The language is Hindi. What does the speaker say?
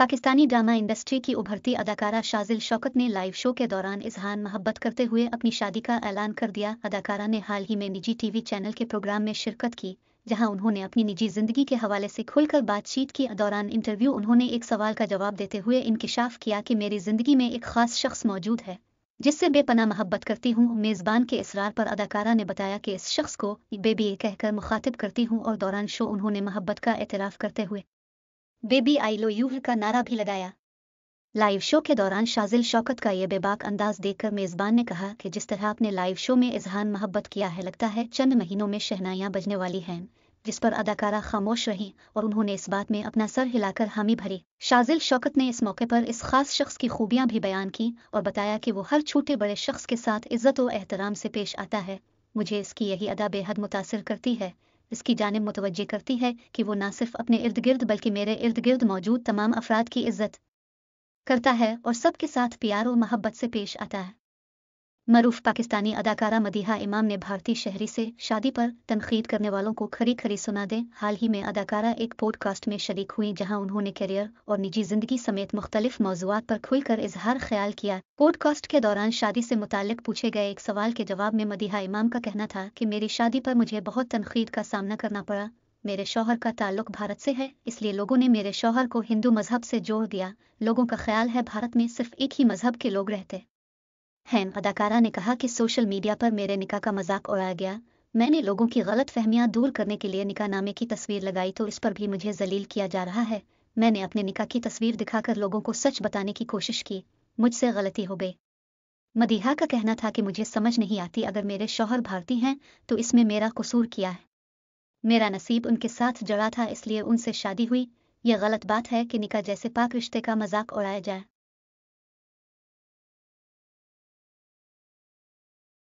पाकिस्तानी ड्रामा इंडस्ट्री की उभरती अदाकारा शाजिल शौकत ने लाइव शो के दौरान इजहान मोहब्बत करते हुए अपनी शादी का ऐलान कर दिया अदाकारा ने हाल ही में निजी टीवी चैनल के प्रोग्राम में शिरकत की जहां उन्होंने अपनी निजी जिंदगी के हवाले से खुलकर बातचीत की दौरान इंटरव्यू उन्होंने एक सवाल का जवाब देते हुए इंकशाफ किया कि मेरी जिंदगी में एक खास शख्स मौजूद है जिससे बेपना मोहब्बत करती हूँ मेज़बान के इसरार पर अदाकारा ने बताया कि इस शख्स को बेबी कहकर मुखातिब करती हूँ और दौरान शो उन्होंने मोहब्बत का एतराफ़ करते हुए बेबी आई लो यूह का नारा भी लगाया लाइव शो के दौरान शाजिल शौकत का यह बेबाक अंदाज देखकर मेजबान ने कहा कि जिस तरह आपने लाइव शो में इजहान मोहब्बत किया है लगता है चंद महीनों में शहनाइयां बजने वाली हैं जिस पर अदाकारा खामोश रही और उन्होंने इस बात में अपना सर हिलाकर हामी भरी शाजिल शौकत ने इस मौके पर इस खास शख्स की खूबियां भी बयान की और बताया कि वो हर छोटे बड़े शख्स के साथ इज्जत व एहतराम से पेश आता है मुझे इसकी यही अदा बेहद मुतासर करती है इसकी जानब मुतवजह करती है कि वो ना सिर्फ अपने इर्द गिर्द बल्कि मेरे इर्द गिर्द मौजूद तमाम अफराद की इज्जत करता है और सबके साथ प्यार और मोहब्बत से पेश आता है मरूफ पाकिस्तानी अदाकारा मदीहा इमाम ने भारतीय शहरी से शादी पर तनखीद करने वालों को खरी खरी सुना दें हाल ही में अदाकारा एक पॉडकास्ट में शरीक हुई जहां उन्होंने करियर और निजी जिंदगी समेत मुख्तलिफ मौजूद पर खुलकर इजहार ख्याल किया पॉडकास्ट के दौरान शादी से मुतालिक पूछे गए एक सवाल के जवाब में मदीहा इमाम का कहना था कि मेरी शादी पर मुझे बहुत तनखीद का सामना करना पड़ा मेरे शोहर का ताल्लुक भारत से है इसलिए लोगों ने मेरे शोहर को हिंदू मजहब से जोड़ दिया लोगों का ख्याल है भारत में सिर्फ एक ही मजहब के लोग रहते हैन अदाकारा ने कहा कि सोशल मीडिया पर मेरे निका का मजाक उड़ाया गया मैंने लोगों की गलत फहमियाँ दूर करने के लिए निका नामे की तस्वीर लगाई तो इस पर भी मुझे जलील किया जा रहा है मैंने अपने निका की तस्वीर दिखाकर लोगों को सच बताने की कोशिश की मुझसे गलती हो गई मदीहा का कहना था कि मुझे समझ नहीं आती अगर मेरे शौहर भारती हैं तो इसमें मेरा कसूर किया है मेरा नसीब उनके साथ जड़ा था इसलिए उनसे शादी हुई यह गलत बात है कि निका जैसे पाक रिश्ते का मजाक उड़ाया जाए